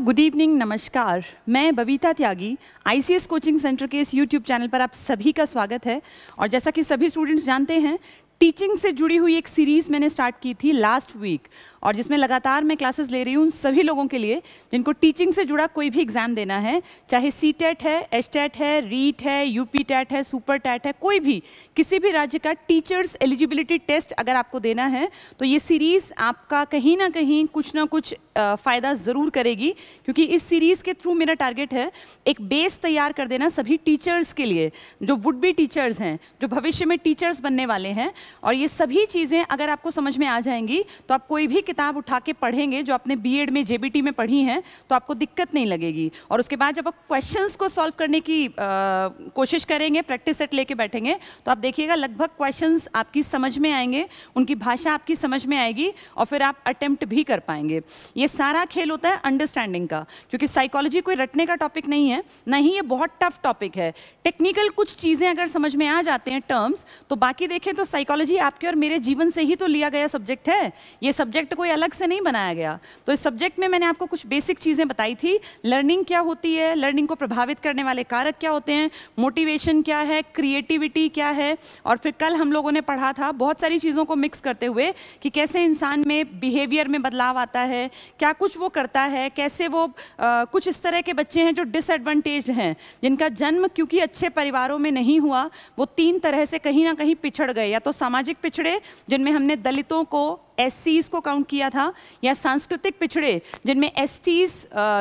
good evening नमस्कार मैं Babita Tyagi ICS coaching centre के इस यूट्यूब चैनल पर आप सभी का स्वागत है और जैसा कि सभी स्टूडेंट्स जानते हैं टीचिंग से जुड़ी हुई एक सीरीज़ मैंने स्टार्ट की थी लास्ट वीक और जिसमें लगातार मैं क्लासेस ले रही हूँ उन सभी लोगों के लिए जिनको टीचिंग से जुड़ा कोई भी एग्ज़ाम देना है चाहे सी टेट e है एच टेट e है रीट e है यूपी टेट है सुपर टेट है कोई भी किसी भी राज्य का टीचर्स एलिजिबिलिटी टेस्ट अगर आपको देना है तो ये सीरीज़ आपका कहीं ना कहीं कुछ ना कुछ फ़ायदा ज़रूर करेगी क्योंकि इस सीरीज़ के थ्रू मेरा टारगेट है एक बेस तैयार कर देना सभी टीचर्स के लिए जो वुड बी टीचर्स हैं जो भविष्य में टीचर्स बनने वाले हैं और ये सभी चीज़ें अगर आपको समझ में आ जाएंगी तो आप कोई भी किताब उठा के पढ़ेंगे जो आपने बी में जे में पढ़ी हैं तो आपको दिक्कत नहीं लगेगी और उसके बाद जब आप क्वेश्चन को सॉल्व करने की आ, कोशिश करेंगे प्रैक्टिस सेट लेके बैठेंगे तो आप देखिएगा लगभग क्वेश्चन आपकी समझ में आएंगे उनकी भाषा आपकी समझ में आएगी और फिर आप अटैम्प्ट भी कर पाएंगे ये सारा खेल होता है अंडरस्टैंडिंग का क्योंकि साइकोलॉजी कोई रटने का टॉपिक नहीं है ना ही ये बहुत टफ टॉपिक है टेक्निकल कुछ चीज़ें अगर समझ में आ जाते हैं टर्म्स तो बाकी देखें तो साइको साइकोलॉजी आपके और मेरे जीवन से ही तो लिया गया सब्जेक्ट है ये सब्जेक्ट कोई अलग से नहीं बनाया गया तो इस सब्जेक्ट में मैंने आपको कुछ बेसिक चीज़ें बताई थी लर्निंग क्या होती है लर्निंग को प्रभावित करने वाले कारक क्या होते हैं मोटिवेशन क्या है क्रिएटिविटी क्या है और फिर कल हम लोगों ने पढ़ा था बहुत सारी चीज़ों को मिक्स करते हुए कि कैसे इंसान में बिहेवियर में बदलाव आता है क्या कुछ वो करता है कैसे वो आ, कुछ इस तरह के बच्चे हैं जो डिसएडवांटेज हैं जिनका जन्म क्योंकि अच्छे परिवारों में नहीं हुआ वो तीन तरह से कहीं ना कहीं पिछड़ गए या तो सामाजिक पिछड़े जिनमें हमने दलितों को एस को काउंट किया था या सांस्कृतिक पिछड़े जिनमें एस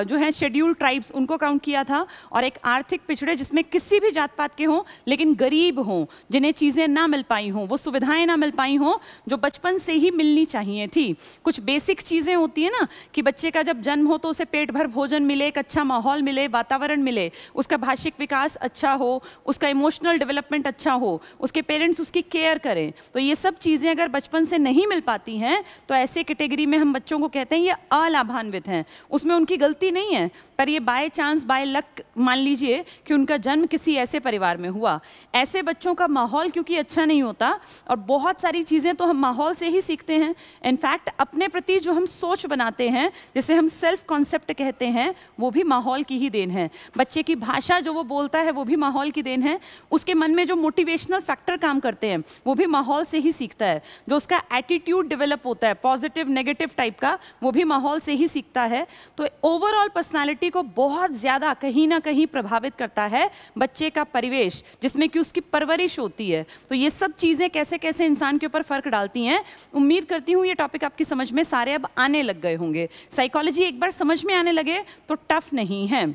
जो हैं शेड्यूल ट्राइब्स उनको काउंट किया था और एक आर्थिक पिछड़े जिसमें किसी भी जात पात के हों लेकिन गरीब हों जिन्हें चीज़ें ना मिल पाई हों वो सुविधाएं ना मिल पाई हों जो बचपन से ही मिलनी चाहिए थी कुछ बेसिक चीज़ें होती हैं ना कि बच्चे का जब जन्म हो तो उसे पेट भर भोजन मिले एक अच्छा माहौल मिले वातावरण मिले उसका भाषिक विकास अच्छा हो उसका इमोशनल डेवलपमेंट अच्छा हो उसके पेरेंट्स उसकी केयर करें तो ये सब चीज़ें अगर बचपन से नहीं मिल पाती हैं तो ऐसे कैटेगरी में हम बच्चों को कहते हैं ये अलाभान्वित हैं उसमें उनकी गलती नहीं है पर ये बाय चांस बाय लक मान लीजिए कि उनका जन्म किसी ऐसे परिवार में हुआ ऐसे बच्चों का माहौल क्योंकि अच्छा नहीं होता और बहुत सारी चीज़ें तो हम माहौल से ही सीखते हैं इनफैक्ट अपने प्रति जो हम सोच बनाते हैं जिसे हम सेल्फ कॉन्सेप्ट कहते हैं वो भी माहौल की ही देन है बच्चे की भाषा जो वो बोलता है वो भी माहौल की देन है उसके मन में जो मोटिवेशनल फैक्टर काम करते हैं वो भी माहौल से ही सीखता है जो उसका एटीट्यूड डेवलप डेवलप होता है पॉजिटिव नेगेटिव टाइप का वो भी माहौल से ही सीखता है तो ओवरऑल पर्सनालिटी को बहुत ज़्यादा कहीं ना कहीं प्रभावित करता है बच्चे का परिवेश जिसमें कि उसकी परवरिश होती है तो ये सब चीज़ें कैसे कैसे इंसान के ऊपर फ़र्क डालती हैं उम्मीद करती हूँ ये टॉपिक आपकी समझ में सारे अब आने लग गए होंगे साइकोलॉजी एक बार समझ में आने लगे तो टफ नहीं है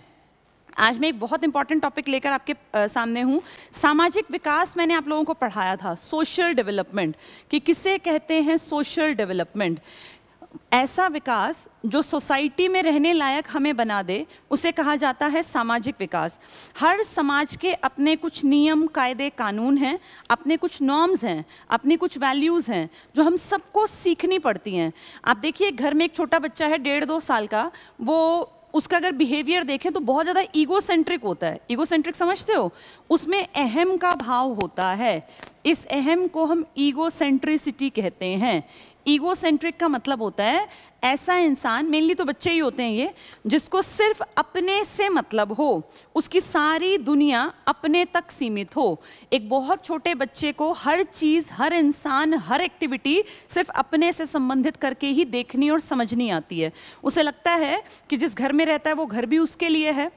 आज मैं एक बहुत इंपॉर्टेंट टॉपिक लेकर आपके आ, सामने हूँ सामाजिक विकास मैंने आप लोगों को पढ़ाया था सोशल डेवलपमेंट कि किसे कहते हैं सोशल डेवलपमेंट ऐसा विकास जो सोसाइटी में रहने लायक हमें बना दे उसे कहा जाता है सामाजिक विकास हर समाज के अपने कुछ नियम कायदे कानून हैं अपने कुछ नॉर्म्स हैं अपने कुछ वैल्यूज़ हैं जो हम सबको सीखनी पड़ती हैं आप देखिए घर में एक छोटा बच्चा है डेढ़ दो साल का वो उसका अगर बिहेवियर देखें तो बहुत ज़्यादा ईगो सेंट्रिक होता है ईगो सेंट्रिक समझते हो उसमें अहम का भाव होता है इस अहम को हम ईगो सेंट्रिसिटी कहते हैं ईगो सेंट्रिक का मतलब होता है ऐसा इंसान मेनली तो बच्चे ही होते हैं ये जिसको सिर्फ अपने से मतलब हो उसकी सारी दुनिया अपने तक सीमित हो एक बहुत छोटे बच्चे को हर चीज़ हर इंसान हर एक्टिविटी सिर्फ अपने से संबंधित करके ही देखनी और समझनी आती है उसे लगता है कि जिस घर में रहता है वो घर भी उसके लिए है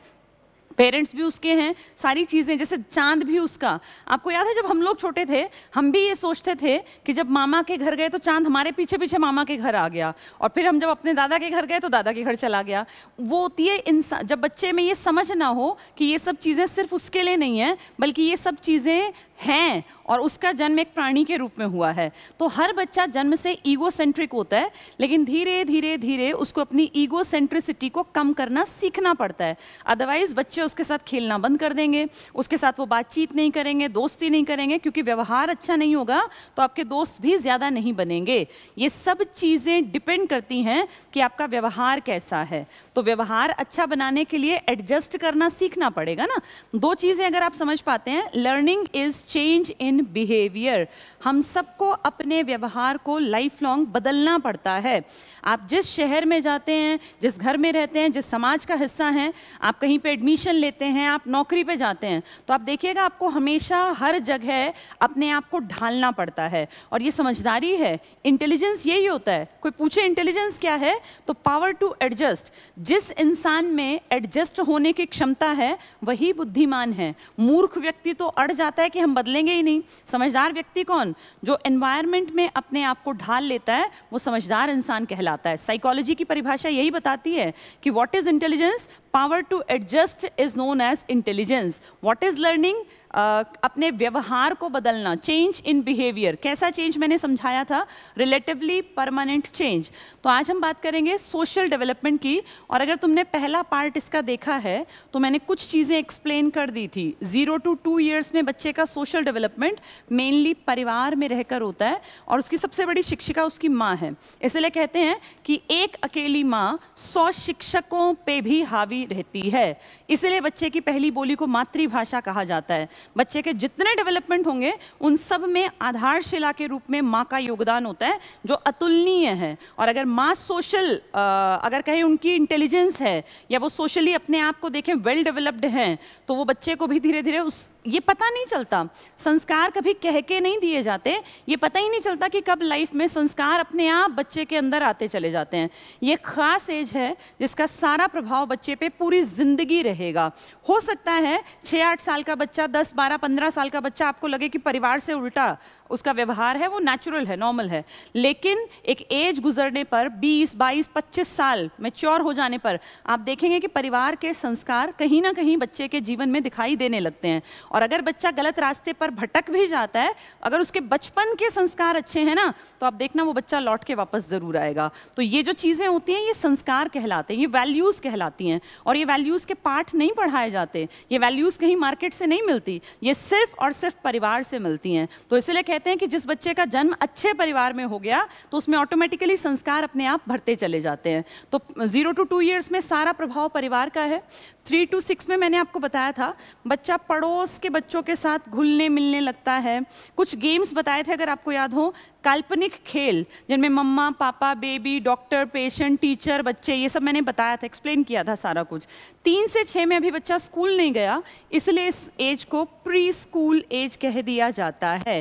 पेरेंट्स भी उसके हैं सारी चीज़ें जैसे चांद भी उसका आपको याद है जब हम लोग छोटे थे हम भी ये सोचते थे कि जब मामा के घर गए तो चांद हमारे पीछे पीछे मामा के घर आ गया और फिर हम जब अपने दादा के घर गए तो दादा के घर चला गया वो होती है इंसान जब बच्चे में ये समझ ना हो कि ये सब चीज़ें सिर्फ उसके लिए नहीं है बल्कि ये सब चीज़ें हैं और उसका जन्म एक प्राणी के रूप में हुआ है तो हर बच्चा जन्म से ईगो सेंट्रिक होता है लेकिन धीरे धीरे धीरे उसको अपनी ईगो सेंट्रिसिटी को कम करना सीखना पड़ता है अदरवाइज बच्चे उसके साथ खेलना बंद कर देंगे उसके साथ वो बातचीत नहीं करेंगे दोस्ती नहीं करेंगे क्योंकि व्यवहार अच्छा नहीं होगा तो आपके दोस्त भी ज़्यादा नहीं बनेंगे ये सब चीज़ें डिपेंड करती हैं कि आपका व्यवहार कैसा है तो व्यवहार अच्छा बनाने के लिए एडजस्ट करना सीखना पड़ेगा ना दो चीज़ें अगर आप समझ पाते हैं learning is change in behaviour हम सबको अपने व्यवहार को लाइफ लॉन्ग बदलना पड़ता है आप जिस शहर में जाते हैं जिस घर में रहते हैं जिस समाज का हिस्सा हैं आप कहीं पे एडमिशन लेते हैं आप नौकरी पे जाते हैं तो आप देखिएगा आपको हमेशा हर जगह अपने आप को ढालना पड़ता है और ये समझदारी है इंटेलिजेंस यही होता है कोई पूछे इंटेलिजेंस क्या है तो पावर टू एडजस्ट जिस इंसान में एडजस्ट होने की क्षमता है वही बुद्धिमान है मूर्ख व्यक्ति तो अड़ जाता है कि हम बदलेंगे ही नहीं समझदार व्यक्ति कौन जो एनवायरमेंट में अपने आप को ढाल लेता है वो समझदार इंसान कहलाता है साइकोलॉजी की परिभाषा यही बताती है कि what is intelligence power to adjust is known as intelligence what is learning अपने व्यवहार को बदलना चेंज इन बिहेवियर कैसा चेंज मैंने समझाया था रिलेटिवली परमानेंट चेंज तो आज हम बात करेंगे सोशल डेवलपमेंट की और अगर तुमने पहला पार्ट इसका देखा है तो मैंने कुछ चीज़ें एक्सप्लेन कर दी थी ज़ीरो टू टू ईयर्स में बच्चे का सोशल डेवलपमेंट मेनली परिवार में रहकर होता है और उसकी सबसे बड़ी शिक्षिका उसकी माँ है इसलिए कहते हैं कि एक अकेली माँ सौ शिक्षकों पर भी हावी रहती है इसलिए बच्चे की पहली बोली को मातृभाषा कहा जाता है बच्चे के जितने डेवलपमेंट होंगे उन सब में आधारशिला के रूप में माँ का योगदान होता है जो अतुलनीय है और अगर माँ सोशल अगर कहें उनकी इंटेलिजेंस है या वो सोशली अपने आप को देखें वेल डेवलप्ड हैं तो वो बच्चे को भी धीरे धीरे उस ये पता नहीं चलता संस्कार कभी कह के नहीं दिए जाते ये पता ही नहीं चलता कि कब लाइफ में संस्कार अपने आप बच्चे के अंदर आते चले जाते हैं ये ख़ास एज है जिसका सारा प्रभाव बच्चे पे पूरी ज़िंदगी रहेगा हो सकता है छः आठ साल का बच्चा दस बारह पंद्रह साल का बच्चा आपको लगे कि परिवार से उल्टा उसका व्यवहार है वो नेचुरल है नॉर्मल है लेकिन एक एज गुजरने पर 20, 22, 25 साल मेच्योर हो जाने पर आप देखेंगे कि परिवार के संस्कार कहीं ना कहीं बच्चे के जीवन में दिखाई देने लगते हैं और अगर बच्चा गलत रास्ते पर भटक भी जाता है अगर उसके बचपन के संस्कार अच्छे हैं ना तो आप देखना वो बच्चा लौट के वापस ज़रूर आएगा तो ये जो चीज़ें होती हैं ये संस्कार कहलाते हैं ये वैल्यूज़ कहलाती हैं और ये वैल्यूज़ के पाठ नहीं पढ़ाए जाते ये वैल्यूज़ कहीं मार्केट से नहीं मिलती ये सिर्फ और सिर्फ परिवार से मिलती हैं तो इसलिए कहते हैं कि जिस बच्चे का जन्म अच्छे परिवार में हो गया तो उसमें ऑटोमेटिकली संस्कार अपने आप भरते चले जाते हैं तो जीरो टू टू ईयर्स में सारा प्रभाव परिवार का है थ्री टू सिक्स में मैंने आपको बताया था बच्चा पड़ोस के बच्चों के साथ घुलने मिलने लगता है कुछ गेम्स बताए थे अगर आपको याद हो काल्पनिक खेल जिनमें मम्मा पापा बेबी डॉक्टर पेशेंट टीचर बच्चे ये सब मैंने बताया था एक्सप्लेन किया था सारा कुछ तीन से छः में अभी बच्चा स्कूल नहीं गया इसलिए इस एज को प्री स्कूल एज कह दिया जाता है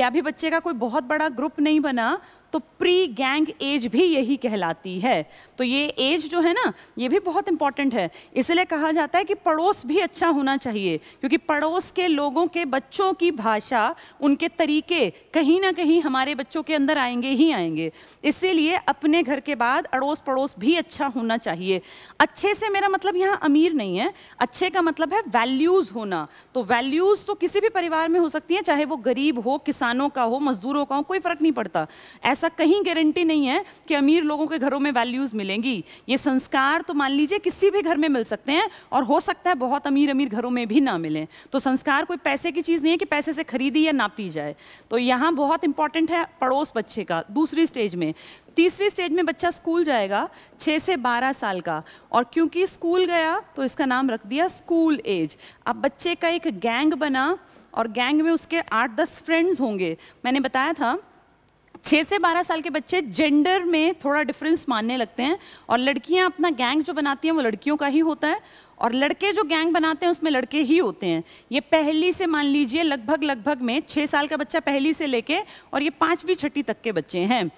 या भी बच्चे का कोई बहुत बड़ा ग्रुप नहीं बना तो प्री गैंग एज भी यही कहलाती है तो ये एज जो है ना ये भी बहुत इंपॉर्टेंट है इसलिए कहा जाता है कि पड़ोस भी अच्छा होना चाहिए क्योंकि पड़ोस के लोगों के बच्चों की भाषा उनके तरीके कहीं ना कहीं हमारे बच्चों के अंदर आएंगे ही आएंगे इसीलिए अपने घर के बाद अड़ोस पड़ोस भी अच्छा होना चाहिए अच्छे से मेरा मतलब यहाँ अमीर नहीं है अच्छे का मतलब है वैल्यूज़ होना तो वैल्यूज़ तो किसी भी परिवार में हो सकती है चाहे वो गरीब हो किसानों का हो मजदूरों का हो कोई फ़र्क नहीं पड़ता ऐसा ऐसा कहीं गारंटी नहीं है कि अमीर लोगों के घरों में वैल्यूज़ मिलेंगी ये संस्कार तो मान लीजिए किसी भी घर में मिल सकते हैं और हो सकता है बहुत अमीर अमीर घरों में भी ना मिलें तो संस्कार कोई पैसे की चीज़ नहीं है कि पैसे से खरीदी या ना पी जाए तो यहाँ बहुत इंपॉर्टेंट है पड़ोस बच्चे का दूसरी स्टेज में तीसरी स्टेज में बच्चा स्कूल जाएगा छः से बारह साल का और क्योंकि स्कूल गया तो इसका नाम रख दिया स्कूल एज अब बच्चे का एक गैंग बना और गैंग में उसके आठ दस फ्रेंड्स होंगे मैंने बताया था छः से बारह साल के बच्चे जेंडर में थोड़ा डिफरेंस मानने लगते हैं और लड़कियां अपना गैंग जो बनाती हैं वो लड़कियों का ही होता है और लड़के जो गैंग बनाते हैं उसमें लड़के ही होते हैं ये पहली से मान लीजिए लगभग लगभग में छः साल का बच्चा पहली से लेके और ये पाँचवीं छठी तक के बच्चे हैं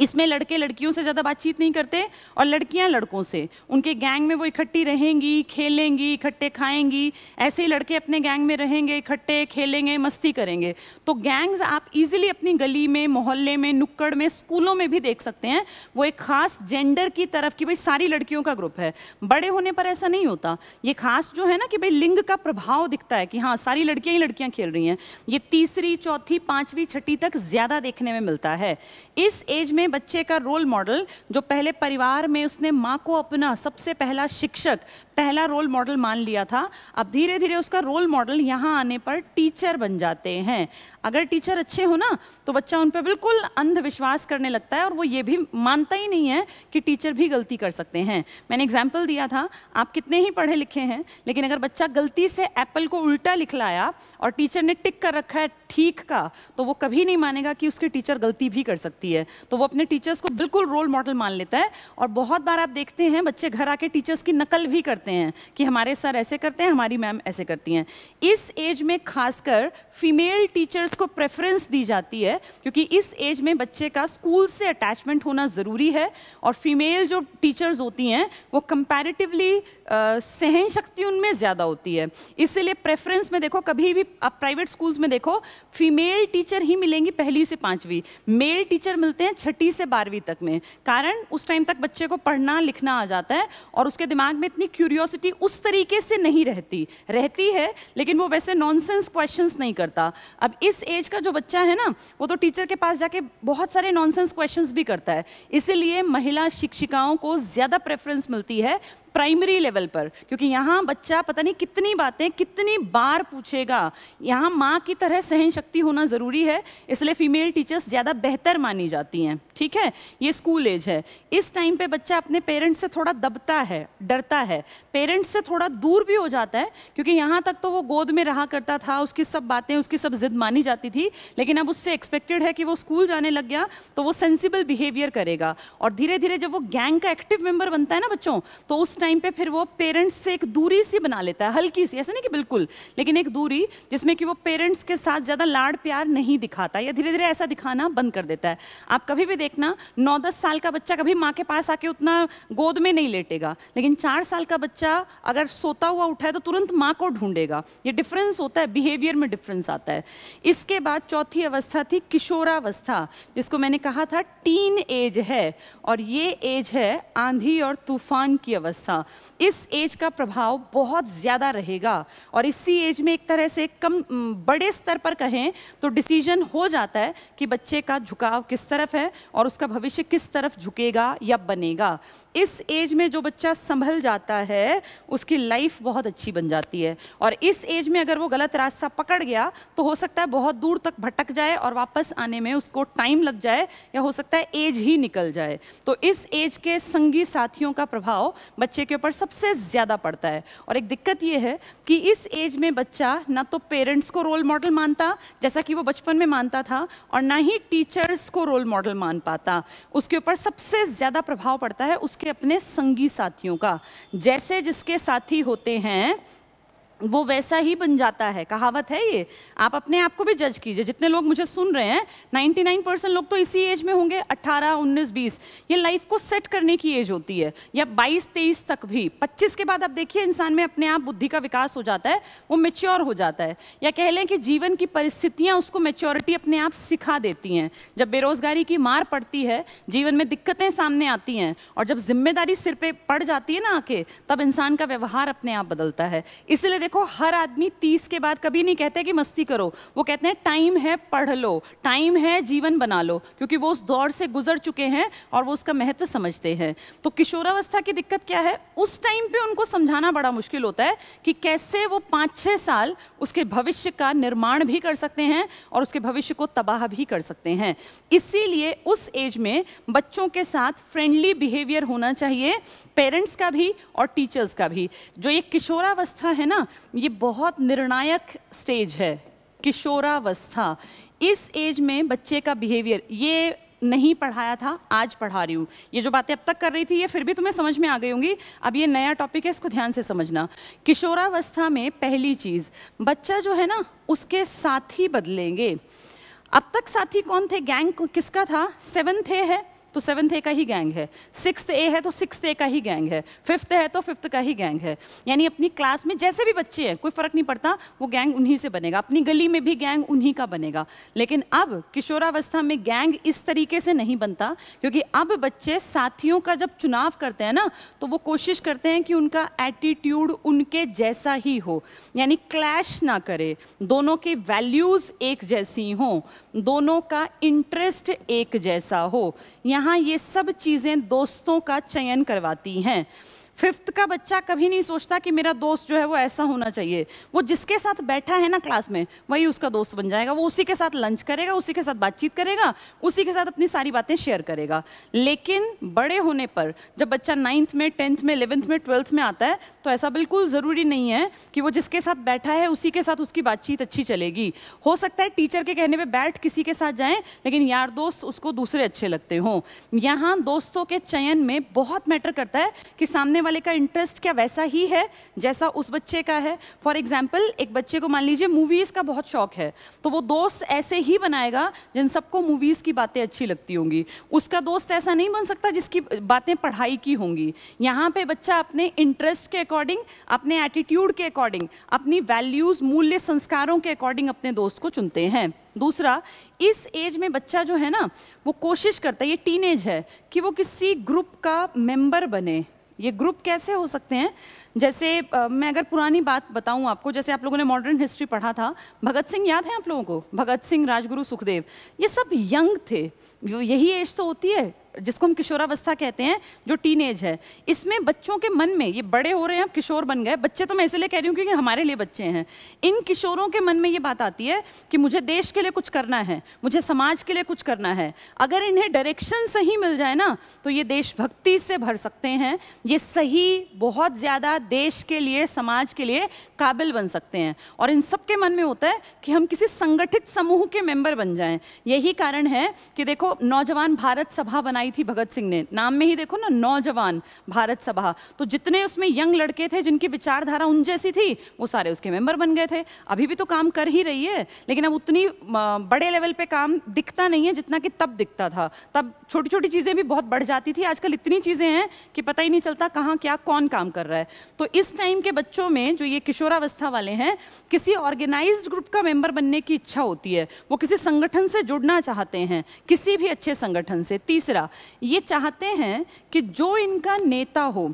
इसमें लड़के लड़कियों से ज़्यादा बातचीत नहीं करते और लड़कियां लड़कों से उनके गैंग में वो इकट्ठी रहेंगी खेलेंगी इकट्ठे खाएंगी ऐसे ही लड़के अपने गैंग में रहेंगे इकट्ठे खेलेंगे मस्ती करेंगे तो गैंग्स आप इजीली अपनी गली में मोहल्ले में नुक्कड़ में स्कूलों में भी देख सकते हैं वो एक खास जेंडर की तरफ कि भाई सारी लड़कियों का ग्रुप है बड़े होने पर ऐसा नहीं होता ये खास जो है ना कि भाई लिंग का प्रभाव दिखता है कि हाँ सारी लड़कियाँ ही लड़कियाँ खेल रही हैं ये तीसरी चौथी पाँचवीं छठी तक ज़्यादा देखने में मिलता है इस एज में में बच्चे का रोल मॉडल जो पहले परिवार में उसने माँ को अपना सबसे पहला शिक्षक पहला रोल मॉडल मान लिया था अब धीरे धीरे उसका रोल मॉडल यहाँ आने पर टीचर बन जाते हैं अगर टीचर अच्छे हो ना तो बच्चा उन पर बिल्कुल अंधविश्वास करने लगता है और वो ये भी मानता ही नहीं है कि टीचर भी गलती कर सकते हैं मैंने एग्जाम्पल दिया था आप कितने ही पढ़े लिखे हैं लेकिन अगर बच्चा गलती से एप्पल को उल्टा लिखलाया और टीचर ने टिक कर रखा है ठीक का तो वो कभी नहीं मानेगा कि उसकी टीचर गलती भी कर सकती है तो वो अपने टीचर्स को बिल्कुल रोल मॉडल मान लेता है और बहुत बार आप देखते हैं बच्चे घर आके टीचर्स की नकल भी करते करते हैं कि हमारे सर ऐसे करते हैं हमारी मैम ऐसे करती हैं इस एज में खासकर फीमेल टीचर्स को प्रेफरेंस दी जाती है क्योंकि इस एज में बच्चे का स्कूल से अटैचमेंट होना ज़रूरी है और फीमेल जो टीचर्स होती हैं वो कंपेरेटिवली सहन शक्ति उनमें ज़्यादा होती है इसीलिए प्रेफरेंस में देखो कभी भी आप प्राइवेट स्कूल्स में देखो फीमेल टीचर ही मिलेंगी पहली से पाँचवीं मेल टीचर मिलते हैं छठी से बारहवीं तक में कारण उस टाइम तक बच्चे को पढ़ना लिखना आ जाता है और उसके दिमाग में इतनी क्यूरियो क्यूरियोसिटी उस तरीके से नहीं रहती रहती है लेकिन वो वैसे नॉनसेंस क्वेश्चंस नहीं करता अब इस एज का जो बच्चा है ना वो तो टीचर के पास जाके बहुत सारे नॉनसेंस क्वेश्चंस भी करता है इसीलिए महिला शिक्षिकाओं को ज़्यादा प्रेफरेंस मिलती है प्राइमरी लेवल पर क्योंकि यहाँ बच्चा पता नहीं कितनी बातें कितनी बार पूछेगा यहाँ माँ की तरह सहन शक्ति होना ज़रूरी है इसलिए फीमेल टीचर्स ज़्यादा बेहतर मानी जाती हैं ठीक है ये स्कूल एज है इस टाइम पे बच्चा अपने पेरेंट्स से थोड़ा दबता है डरता है पेरेंट्स से थोड़ा दूर भी हो जाता है क्योंकि यहाँ तक तो वो गोद में रहा करता था उसकी सब बातें उसकी सब जिद मानी जाती थी लेकिन अब उससे एक्सपेक्टेड है कि वो स्कूल जाने लग गया तो वो सेंसिबल बिहेवियर करेगा और धीरे धीरे जब वो गैंग का एक्टिव मेम्बर बनता है ना बच्चों तो उस टाइम पे फिर वो पेरेंट्स से एक दूरी सी बना लेता है हल्की सी ऐसा नहीं कि बिल्कुल लेकिन एक दूरी जिसमें कि वो पेरेंट्स के साथ ज़्यादा लाड़ प्यार नहीं दिखाता या धीरे धीरे ऐसा दिखाना बंद कर देता है आप कभी भी देखना नौ दस साल का बच्चा कभी माँ के पास आके उतना गोद में नहीं लेटेगा लेकिन चार साल का बच्चा अगर सोता हुआ उठा है तो तुरंत माँ को ढूंढेगा ये डिफरेंस होता है बिहेवियर में डिफरेंस आता है इसके बाद चौथी अवस्था थी किशोरावस्था जिसको मैंने कहा था टीन एज है और ये एज है आंधी और तूफान की अवस्था सोचना इस एज का प्रभाव बहुत ज़्यादा रहेगा और इसी एज में एक तरह से कम बड़े स्तर पर कहें तो डिसीजन हो जाता है कि बच्चे का झुकाव किस तरफ है और उसका भविष्य किस तरफ झुकेगा या बनेगा इस एज में जो बच्चा संभल जाता है उसकी लाइफ बहुत अच्छी बन जाती है और इस एज में अगर वो गलत रास्ता पकड़ गया तो हो सकता है बहुत दूर तक भटक जाए और वापस आने में उसको टाइम लग जाए या हो सकता है एज ही निकल जाए तो इस एज के संगी साथियों का प्रभाव बच्चे बच्चे के ऊपर सबसे ज़्यादा पड़ता है और एक दिक्कत ये है कि इस एज में बच्चा ना तो पेरेंट्स को रोल मॉडल मानता जैसा कि वो बचपन में मानता था और ना ही टीचर्स को रोल मॉडल मान पाता उसके ऊपर सबसे ज़्यादा प्रभाव पड़ता है उसके अपने संगी साथियों का जैसे जिसके साथी होते हैं वो वैसा ही बन जाता है कहावत है ये आप अपने आप को भी जज कीजिए जितने लोग मुझे सुन रहे हैं 99 परसेंट लोग तो इसी एज में होंगे 18, 19, 20 ये लाइफ को सेट करने की एज होती है या 22, 23 तक भी 25 के बाद आप देखिए इंसान में अपने आप बुद्धि का विकास हो जाता है वो मेच्योर हो जाता है या कह लें कि जीवन की परिस्थितियाँ उसको मेच्योरिटी अपने आप सिखा देती हैं जब बेरोजगारी की मार पड़ती है जीवन में दिक्कतें सामने आती हैं और जब जिम्मेदारी सिर पर पड़ जाती है ना आके तब इंसान का व्यवहार अपने आप बदलता है इसलिए देखो हर आदमी तीस के बाद कभी नहीं कहते कि मस्ती करो वो कहते हैं टाइम है पढ़ लो टाइम है जीवन बना लो क्योंकि वो उस दौर से गुजर चुके हैं और वो उसका महत्व समझते हैं तो किशोरावस्था की दिक्कत क्या है उस टाइम पे उनको समझाना बड़ा मुश्किल होता है कि कैसे वो पाँच छः साल उसके भविष्य का निर्माण भी कर सकते हैं और उसके भविष्य को तबाह भी कर सकते हैं इसीलिए उस एज में बच्चों के साथ फ्रेंडली बिहेवियर होना चाहिए पेरेंट्स का भी और टीचर्स का भी जो ये किशोरावस्था है ना ये बहुत निर्णायक स्टेज है किशोरावस्था इस एज में बच्चे का बिहेवियर ये नहीं पढ़ाया था आज पढ़ा रही हूँ ये जो बातें अब तक कर रही थी ये फिर भी तुम्हें समझ में आ गई होंगी अब ये नया टॉपिक है इसको ध्यान से समझना किशोरावस्था में पहली चीज़ बच्चा जो है ना उसके साथी बदलेंगे अब तक साथी कौन थे गैंग किसका था सेवन थे है तो सेवन्थ ए का ही गैंग है सिक्स ए है तो सिक्स ए का ही गैंग है फिफ्थ है तो फिफ्थ का ही गैंग है यानी अपनी क्लास में जैसे भी बच्चे हैं कोई फ़र्क नहीं पड़ता वो गैंग उन्हीं से बनेगा अपनी गली में भी गैंग उन्हीं का बनेगा लेकिन अब किशोरावस्था में गैंग इस तरीके से नहीं बनता क्योंकि अब बच्चे साथियों का जब चुनाव करते हैं ना तो वो कोशिश करते हैं कि उनका एटीट्यूड उनके जैसा ही हो यानी क्लैश ना करे दोनों के वैल्यूज़ एक जैसी हों दोनों का इंटरेस्ट एक जैसा हो यहाँ यहाँ ये सब चीज़ें दोस्तों का चयन करवाती हैं फिफ्थ का बच्चा कभी नहीं सोचता कि मेरा दोस्त जो है वो ऐसा होना चाहिए वो जिसके साथ बैठा है ना क्लास में वही उसका दोस्त बन जाएगा वो उसी के साथ लंच करेगा उसी के साथ बातचीत करेगा उसी के साथ अपनी सारी बातें शेयर करेगा लेकिन बड़े होने पर जब बच्चा नाइन्थ में टेंथ में इलेवंथ में ट्वेल्थ में आता है तो ऐसा बिल्कुल ज़रूरी नहीं है कि वो जिसके साथ बैठा है उसी के साथ उसकी बातचीत अच्छी चलेगी हो सकता है टीचर के कहने पर बैठ किसी के साथ जाएँ लेकिन यार दोस्त उसको दूसरे अच्छे लगते हों यहाँ दोस्तों के चयन में बहुत मैटर करता है कि सामने वाले वाले का इंटरेस्ट क्या वैसा ही है जैसा उस बच्चे का है फॉर एग्जाम्पल एक बच्चे को मान लीजिए मूवीज़ का बहुत शौक है तो वो दोस्त ऐसे ही बनाएगा जिन सबको मूवीज़ की बातें अच्छी लगती होंगी उसका दोस्त ऐसा नहीं बन सकता जिसकी बातें पढ़ाई की होंगी यहाँ पे बच्चा अपने इंटरेस्ट के अकॉर्डिंग अपने एटीट्यूड के अकॉर्डिंग अपनी वैल्यूज़ मूल्य संस्कारों के अकॉर्डिंग अपने दोस्त को चुनते हैं दूसरा इस एज में बच्चा जो है ना वो कोशिश करता है ये टीनेज है कि वो किसी ग्रुप का मेंबर बने ये ग्रुप कैसे हो सकते हैं जैसे आ, मैं अगर पुरानी बात बताऊं आपको जैसे आप लोगों ने मॉडर्न हिस्ट्री पढ़ा था भगत सिंह याद है आप लोगों को भगत सिंह राजगुरु सुखदेव ये सब यंग थे यही एज तो होती है जिसको हम किशोरावस्था कहते हैं जो टीनेज है इसमें बच्चों के मन में ये बड़े हो रहे हैं अब किशोर बन गए बच्चे तो मैं इसलिए कह रही हूँ क्योंकि हमारे लिए बच्चे हैं इन किशोरों के मन में ये बात आती है कि मुझे देश के लिए कुछ करना है मुझे समाज के लिए कुछ करना है अगर इन्हें डायरेक्शन सही मिल जाए ना तो ये देशभक्ति से भर सकते हैं ये सही बहुत ज़्यादा देश के लिए समाज के लिए काबिल बन सकते हैं और इन सब के मन में होता है कि हम किसी संगठित समूह के मेंबर बन जाएं यही कारण है कि देखो नौजवान भारत सभा बनाई बनाई थी भगत सिंह ने नाम में ही देखो ना नौजवान भारत सभा तो जितने उसमें यंग लड़के थे जिनकी विचारधारा उन जैसी थी वो सारे उसके मेंबर बन गए थे अभी भी तो काम कर ही रही है लेकिन अब उतनी बड़े लेवल पे काम दिखता नहीं है जितना कि तब दिखता था तब छोटी छोटी चीज़ें भी बहुत बढ़ जाती थी आजकल इतनी चीज़ें हैं कि पता ही नहीं चलता कहाँ क्या कौन काम कर रहा है तो इस टाइम के बच्चों में जो ये किशोरावस्था वाले हैं किसी ऑर्गेनाइज ग्रुप का मेंबर बनने की इच्छा होती है वो किसी संगठन से जुड़ना चाहते हैं किसी भी अच्छे संगठन से तीसरा ये चाहते हैं कि जो इनका नेता हो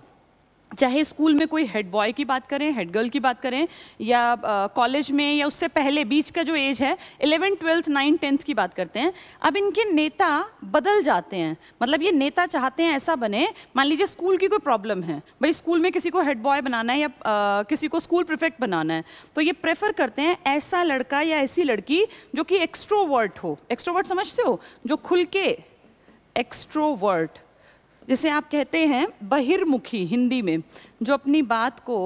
चाहे स्कूल में कोई हेड बॉय की बात करें हेड गर्ल की बात करें या कॉलेज में या उससे पहले बीच का जो एज है इलेवेंथ ट्वेल्थ नाइन्थ टेंथ की बात करते हैं अब इनके नेता बदल जाते हैं मतलब ये नेता चाहते हैं ऐसा बने मान लीजिए स्कूल की कोई प्रॉब्लम है भाई स्कूल में किसी को हेड बॉय बनाना है या आ, किसी को स्कूल प्रिफेक्ट बनाना है तो ये प्रेफर करते हैं ऐसा लड़का या ऐसी लड़की जो कि एक्स्ट्रोवर्ट हो एक्स्ट्रोवर्ट समझते हो जो खुल के एक्स्ट्रोवर्ट जिसे आप कहते हैं बहिर्मुखी हिंदी में जो अपनी बात को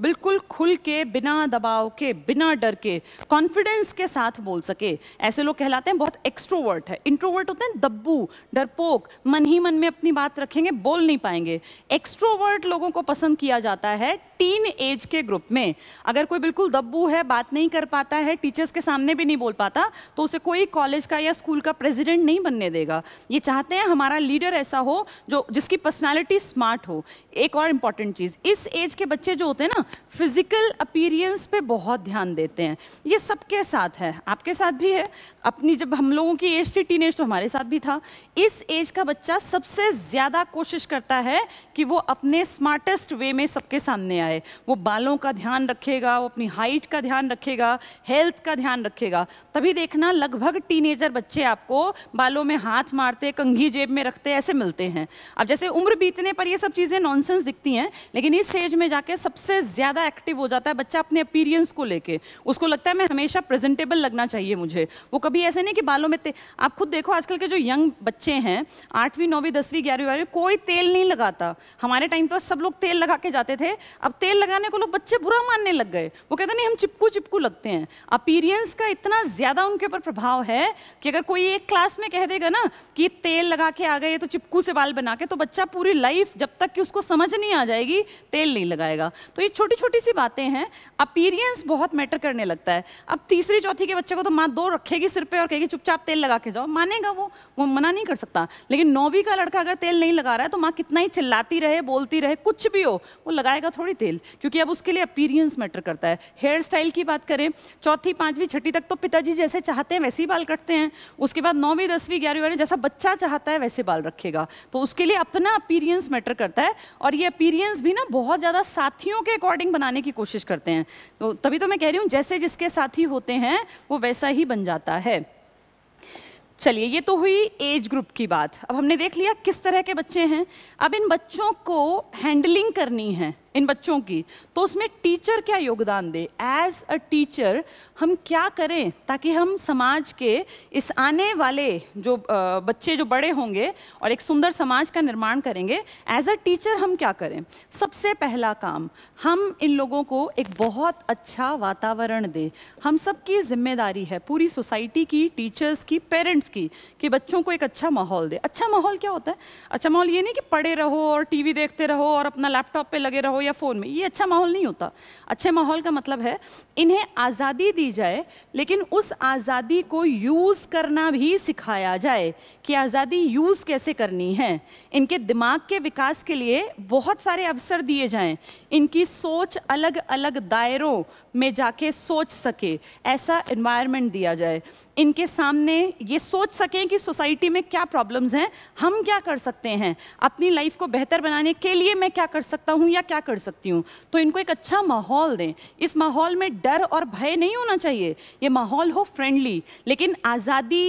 बिल्कुल खुल के बिना दबाव के बिना डर के कॉन्फिडेंस के साथ बोल सके ऐसे लोग कहलाते हैं बहुत एक्सट्रोवर्ट है इंट्रोवर्ट होते हैं दब्बू डरपोक मन ही मन में अपनी बात रखेंगे बोल नहीं पाएंगे एक्सट्रोवर्ट लोगों को पसंद किया जाता है टीन एज के ग्रुप में अगर कोई बिल्कुल दब्बू है बात नहीं कर पाता है टीचर्स के सामने भी नहीं बोल पाता तो उसे कोई कॉलेज का या स्कूल का प्रेजिडेंट नहीं बनने देगा ये चाहते हैं हमारा लीडर ऐसा हो जो जिसकी पर्सनैलिटी स्मार्ट हो एक और इम्पॉर्टेंट चीज़ इस एज के बच्चे जो होते हैं ना फिज़िकल अपीरियंस पे बहुत ध्यान देते हैं ये सबके साथ है आपके साथ भी है अपनी जब हम लोगों की एज थी टीन तो हमारे साथ भी था इस एज का बच्चा सबसे ज़्यादा कोशिश करता है कि वो अपने स्मार्टेस्ट वे में सबके सामने आए वो बालों का ध्यान रखेगा वो अपनी हाइट का ध्यान रखेगा हेल्थ का ध्यान रखेगा तभी देखना लगभग टीनेजर बच्चे आपको बालों में हाथ मारते कंघी जेब में रखते ऐसे मिलते हैं अब जैसे उम्र बीतने पर ये सब चीज़ें नॉनसेंस दिखती हैं लेकिन इस एज में जाके सबसे ज़्यादा एक्टिव हो जाता है बच्चा अपने अपीरियंस को लेके उसको लगता है मैं हमेशा प्रेजेंटेबल लगना चाहिए मुझे वो कभी ऐसे नहीं कि बालों में आप खुद देखो आजकल के जो यंग बच्चे हैं आठवीं नौवीं दसवीं ग्यारहवीं बारहवीं कोई तेल नहीं लगाता हमारे टाइम पर तो सब लोग तेल लगा के जाते थे अब तेल लगाने को लोग बच्चे बुरा मानने लग गए वो कहते नहीं हम चिपकू चिपकू लगते हैं अपीरियंस का इतना ज़्यादा उनके ऊपर प्रभाव है कि अगर कोई एक क्लास में कह देगा ना कि तेल लगा के आ गए तो चिपकू से बाल बना के तो बच्चा पूरी लाइफ जब तक कि उसको समझ नहीं आ जाएगी तेल नहीं लगाएगा तो ये छोटी छोटी सी बातें हैं अपीरियंस बहुत मैटर करने लगता है अब तीसरी चौथी के बच्चे को तो माँ दो रखेगी सिर पे और कहेगी चुपचाप तेल लगा के जाओ मानेगा वो वो मना नहीं कर सकता लेकिन नौवीं का लड़का अगर तेल नहीं लगा रहा है तो माँ कितना ही चिल्लाती रहे बोलती रहे कुछ भी हो वो लगाएगा थोड़ी तेल क्योंकि अब उसके लिए अपीरियंस मैटर करता है हेयर स्टाइल की बात करें चौथी पाँचवीं छठी तक तो पिताजी जैसे चाहते हैं वैसे ही बाल कटते हैं उसके बाद नौवीं दसवीं ग्यारहवीं बारहवीं जैसा बच्चा चाहता है वैसे बाल रखेगा तो उसके लिए अपना अपीरियंस मैटर करता है और ये अपीरियंस भी ना बहुत ज़्यादा साथियों के अकॉर्डिंग अकॉर्डिंग बनाने की कोशिश करते हैं तो तभी तो मैं कह रही हूँ जैसे जिसके साथी होते हैं वो वैसा ही बन जाता है चलिए ये तो हुई एज ग्रुप की बात अब हमने देख लिया किस तरह के बच्चे हैं अब इन बच्चों को हैंडलिंग करनी है इन बच्चों की तो उसमें टीचर क्या योगदान दे एज अ टीचर हम क्या करें ताकि हम समाज के इस आने वाले जो बच्चे जो बड़े होंगे और एक सुंदर समाज का निर्माण करेंगे एज अ टीचर हम क्या करें सबसे पहला काम हम इन लोगों को एक बहुत अच्छा वातावरण दें हम सबकी जिम्मेदारी है पूरी सोसाइटी की टीचर्स की पेरेंट्स की कि बच्चों को एक अच्छा माहौल दे अच्छा माहौल क्या होता है अच्छा माहौल ये नहीं कि पढ़े रहो और टीवी देखते रहो और अपना लैपटॉप पे लगे रहो या फ़ोन में ये अच्छा माहौल नहीं होता अच्छे माहौल का मतलब है इन्हें आज़ादी दी जाए लेकिन उस आज़ादी को यूज़ करना भी सिखाया जाए कि आज़ादी यूज़ कैसे करनी है इनके दिमाग के विकास के लिए बहुत सारे अवसर दिए जाएँ इनकी सोच अलग अलग दायरों में जाके सोच सके ऐसा इन्वायरमेंट दिया जाए इनके सामने ये सोच सकें कि सोसाइटी में क्या प्रॉब्लम्स हैं हम क्या कर सकते हैं अपनी लाइफ को बेहतर बनाने के लिए मैं क्या कर सकता हूँ या क्या कर सकती हूँ तो इनको एक अच्छा माहौल दें इस माहौल में डर और भय नहीं होना चाहिए ये माहौल हो फ्रेंडली लेकिन आज़ादी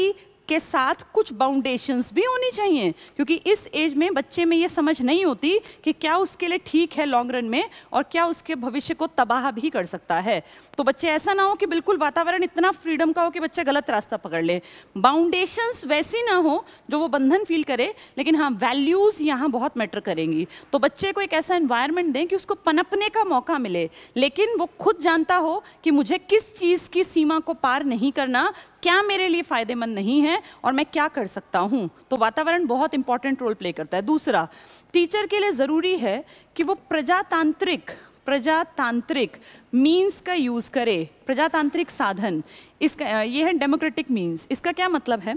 के साथ कुछ बाउंडेशंस भी होनी चाहिए क्योंकि इस एज में बच्चे में ये समझ नहीं होती कि क्या उसके लिए ठीक है लॉन्ग रन में और क्या उसके भविष्य को तबाह भी कर सकता है तो बच्चे ऐसा ना हो कि बिल्कुल वातावरण इतना फ्रीडम का हो कि बच्चे गलत रास्ता पकड़ ले बाउंडेशंस वैसी ना हो जो वो बंधन फील करे लेकिन हाँ वैल्यूज़ यहाँ बहुत मैटर करेंगी तो बच्चे को एक ऐसा इन्वायरमेंट दें कि उसको पनपने का मौका मिले लेकिन वो खुद जानता हो कि मुझे किस चीज़ की सीमा को पार नहीं करना क्या मेरे लिए फ़ायदेमंद नहीं है और मैं क्या कर सकता हूँ तो वातावरण बहुत इंपॉर्टेंट रोल प्ले करता है दूसरा टीचर के लिए ज़रूरी है कि वो प्रजातांत्रिक प्रजातांत्रिक मीन्स का यूज़ करे प्रजातांत्रिक साधन इसका ये है डेमोक्रेटिक मीन्स इसका क्या मतलब है